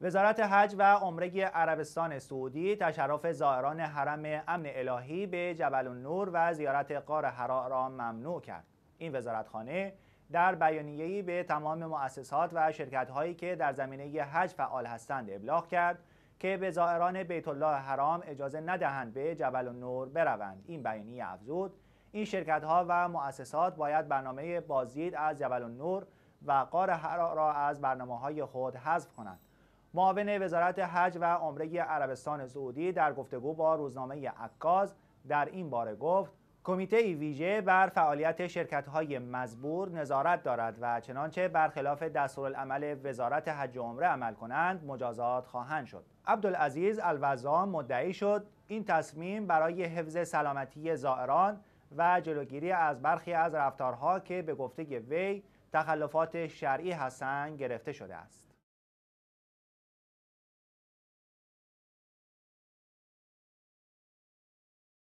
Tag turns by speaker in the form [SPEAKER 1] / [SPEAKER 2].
[SPEAKER 1] وزارت حج و عمره عربستان سعودی تشرف زائران حرم امن الهی به جبل النور و زیارت قار حرا را ممنوع کرد. این وزارتخانه در بیانیه‌ای به تمام مؤسسات و شرکت‌هایی که در زمینه حج فعال هستند ابلاغ کرد که به زائران بیت الله حرام اجازه ندهند به جبل النور بروند. این بیانیه افزود این شرکت‌ها و مؤسسات باید برنامه بازدید از جبل النور و قار حرا را از برنامه‌های خود حذف کنند. معاون وزارت حج و عمره عربستان سعودی در گفتگو با روزنامه عکاز در این باره گفت کمیته ویژه بر فعالیت های مزبور نظارت دارد و چنانچه برخلاف دستورالعمل وزارت حج و عمره عمل کنند مجازات خواهند شد. عبدالعزیز الوزان مدعی شد این تصمیم برای حفظ سلامتی زائران و جلوگیری از برخی از رفتارها که به گفته وی تخلفات شرعی هستند گرفته شده است.